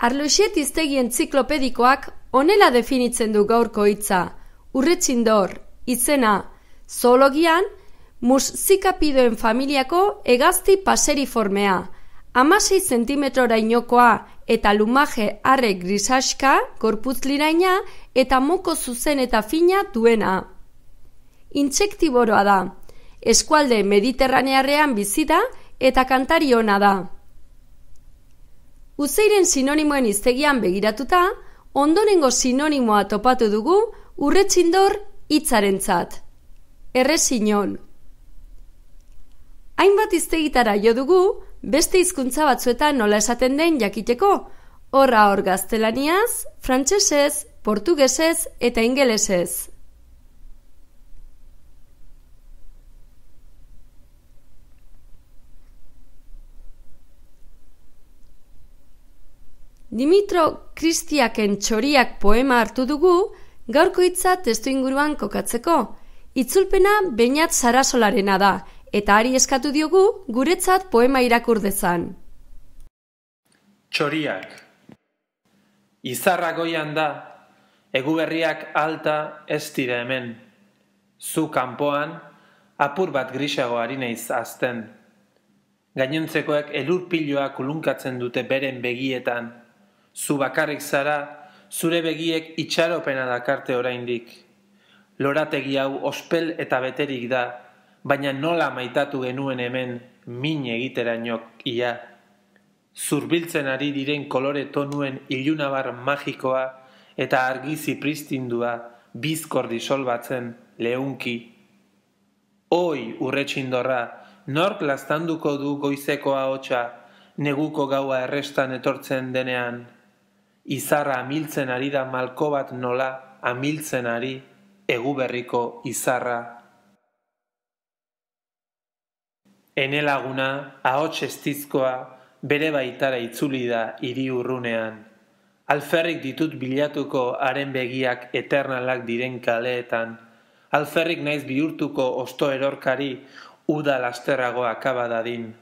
Arloxet iztegien ziklopedikoak onela definitzen du gaurko hitza, urretxindor, izena, zoologian, musikapidoen familiako egazti paseriformea, amasei zentimetrora inokoa eta lumaje arre grisaska, korpuz liraina eta moko zuzen eta fina duena. Intsektiboroa da, eskualde mediterranearrean bizi eta kantari ona da. Uzeiren sinonimoen iztegian begiratuta, ondorengo sinonimoa topatu dugu urretxindor hitzarentzat. tzat. Erre sinon. Hainbat iztegitara jo dugu, beste hizkuntza batzuetan nola esaten den jakiteko, horra hor gaztelaniaz, frantsesez, portugesez eta ingelesez. Dimitro Kristiaken txoriak poema hartu dugu, gaurko hitza testu inguruan kokatzeko. Itzulpena zara sarasolarena da, eta ari eskatu diogu guretzat poema irakur dezan. Txoriak Izarra goian da, eguberriak alta ez dira hemen. Zu kanpoan, apur bat grisago harineiz azten. Gainontzekoek elur kulunkatzen dute beren begietan, zu bakarrik zara, zure begiek itxaropena dakarte oraindik. Lorategi hau ospel eta beterik da, baina nola maitatu genuen hemen min egiterainok ia. Zurbiltzen ari diren kolore tonuen ilunabar magikoa eta argizi pristindua bizkor disolbatzen leunki. Oi urretxindorra, nork lastanduko du goizeko ahotsa, neguko gaua errestan etortzen denean izarra amiltzen ari da malko bat nola amiltzen ari eguberriko izarra. Enelaguna, ahots estizkoa, bere baitara itzuli da hiri urrunean. Alferrik ditut bilatuko haren begiak eternalak diren kaleetan. Alferrik naiz bihurtuko osto erorkari uda lasterrago akaba dadin.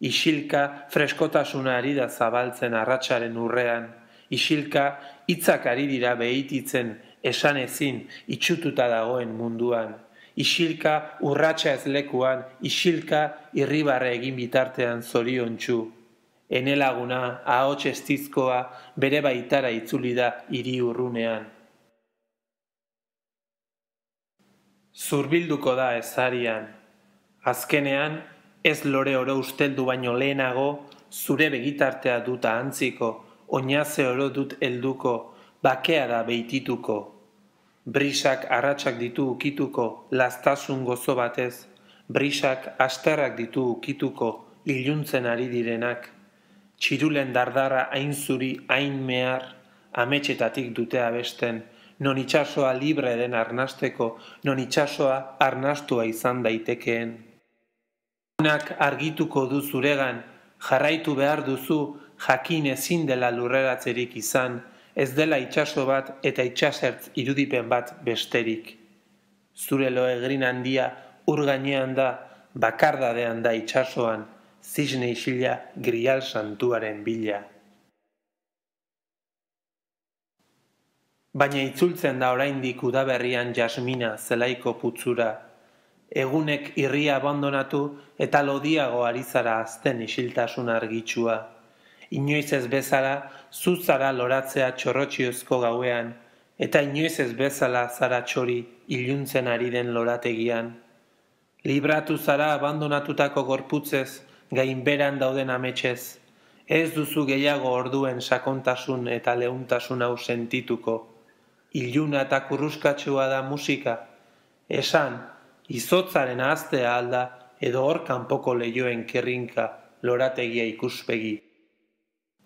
Isilka freskotasuna ari da zabaltzen arratsaren urrean isilka hitzak ari dira behititzen esan ezin itxututa dagoen munduan. Isilka urratsa ez lekuan, isilka irribarre egin bitartean zorion txu. Enelaguna, ahots estizkoa, bere baitara itzuli da hiri urrunean. Zurbilduko da ezarian. Azkenean, ez lore oro usteldu baino lehenago, zure begitartea duta antziko, oinaze oro dut helduko, bakea da beitituko. Brisak arratsak ditu ukituko, lastasun gozo batez, brisak asterrak ditu ukituko, iluntzen ari direnak. Txirulen dardara hain zuri hain mehar, ametxetatik dute abesten, non itxasoa libre den arnasteko, non itxasoa arnastua izan daitekeen. Unak argituko du zuregan, jarraitu behar duzu, Jakin ezin dela lurreratzerik izan, ez dela itsaso bat eta itsasert irudipen bat besterik. Zure handia ur gainean da, bakardadean da itsasoan, zisne isila grial santuaren bila. Baina itzultzen da oraindik udaberrian jasmina zelaiko putzura, egunek irria abandonatu eta lodiago arizara azten isiltasun argitsua inoiz ez bezala zara loratzea txorrotxiozko gauean, eta inoiz ez bezala zara txori iluntzen ari den lorategian. Libratu zara abandonatutako gorputzez, gainberan dauden ametxez, ez duzu gehiago orduen sakontasun eta lehuntasun hau sentituko. Iluna eta kurruskatxua da musika, esan, izotzaren aztea alda, edo horkan poko lehioen kerrinka lorategia ikuspegi.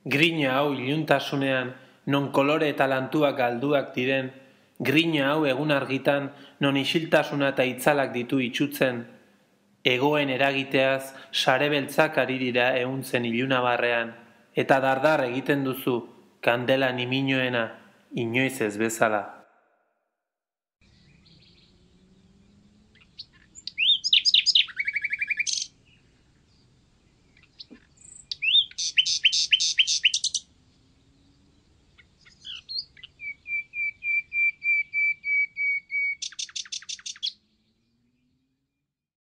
Grina hau iluntasunean, non kolore eta lantuak galduak diren, grina hau egun argitan, non isiltasuna eta itzalak ditu itxutzen, egoen eragiteaz sarebeltzak ari dira ehuntzen iluna barrean, eta dardar egiten duzu, kandela niminoena, inoiz ez bezala.